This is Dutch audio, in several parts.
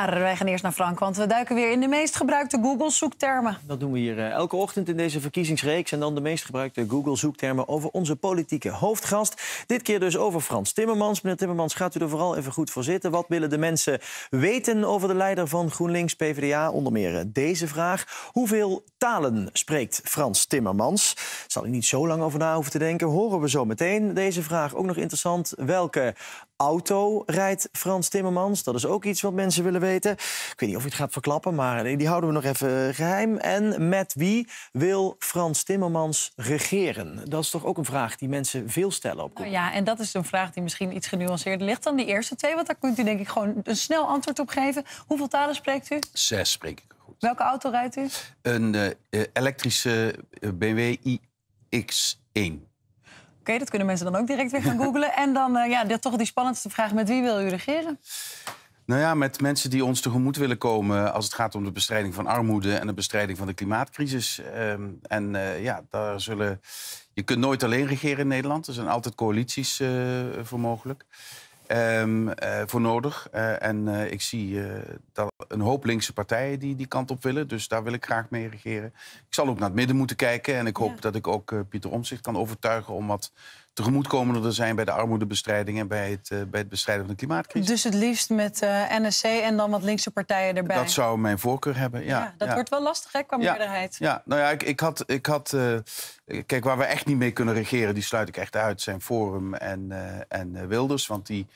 Maar ah, wij gaan eerst naar Frank, want we duiken weer in de meest gebruikte Google-zoektermen. Dat doen we hier eh, elke ochtend in deze verkiezingsreeks. En dan de meest gebruikte Google-zoektermen over onze politieke hoofdgast. Dit keer dus over Frans Timmermans. Meneer Timmermans, gaat u er vooral even goed voor zitten. Wat willen de mensen weten over de leider van GroenLinks PvdA? Onder meer eh, deze vraag. Hoeveel talen spreekt Frans Timmermans? zal ik niet zo lang over na hoeven te denken. Horen we zo meteen deze vraag. Ook nog interessant, welke auto rijdt Frans Timmermans? Dat is ook iets wat mensen willen weten. Ik weet niet of je het gaat verklappen, maar die houden we nog even eh, geheim. En met wie wil Frans Timmermans regeren? Dat is toch ook een vraag die mensen veel stellen op. Nou ja, en dat is een vraag die misschien iets genuanceerder ligt dan die eerste twee. Want daar kunt u denk ik gewoon een snel antwoord op geven. Hoeveel talen spreekt u? Zes spreek ik goed. Welke auto rijdt u? Een eh, eh, elektrische BMW iX1. Oké, dat kunnen mensen dan ook direct weer gaan googlen. en dan eh, ja, toch die spannendste vraag, met wie wil u regeren? Nou ja, met mensen die ons tegemoet willen komen als het gaat om de bestrijding van armoede en de bestrijding van de klimaatcrisis. Ehm, en eh, ja, daar zullen. Je kunt nooit alleen regeren in Nederland. Er zijn altijd coalities eh, voor mogelijk. Ehm, eh, voor nodig. Eh, en eh, ik zie dat een hoop linkse partijen die die kant op willen. Dus daar wil ik graag mee regeren. Ik zal ook naar het midden moeten kijken. En ik hoop dat ik ook Pieter zich kan overtuigen om wat tegemoetkomender te zijn bij de armoedebestrijding en bij het, eh, bij het bestrijden van de klimaatcrisis. Dus het liefst met uh, eh, NSC en dan wat linkse partijen erbij. Dat zou mijn voorkeur hebben, ja. ja dat wordt wel lastig, hè, qua ja, meerderheid. Ja, nou ja, ik, ik had... Ik had eh, kijk, waar we echt niet mee kunnen regeren, die sluit ik echt uit, zijn Forum en, en Wilders. Want die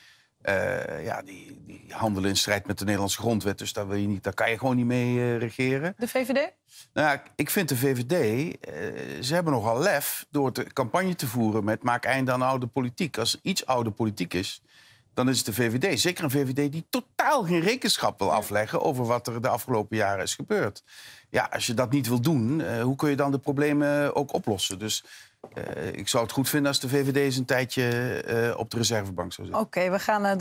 eh, ja, die, die, handelen in strijd met de Nederlandse grondwet. Dus daar, wil je niet, daar kan je gewoon niet mee eh, regeren. De VVD? Nou, ja, ik vind de VVD, eh, ze hebben nogal lef door de campagne te voeren met maak einde aan oude politiek. Als iets oude politiek is, dan is het de VVD. Zeker een VVD die totaal geen rekenschap wil afleggen over wat er de afgelopen jaren is gebeurd. Ja, als je dat niet wil doen, hoe kun je dan de problemen ook oplossen? Dus eh, ik zou het goed vinden als de VVD eens een tijdje eh, op de reservebank zou zitten. Oké, we gaan naar eh,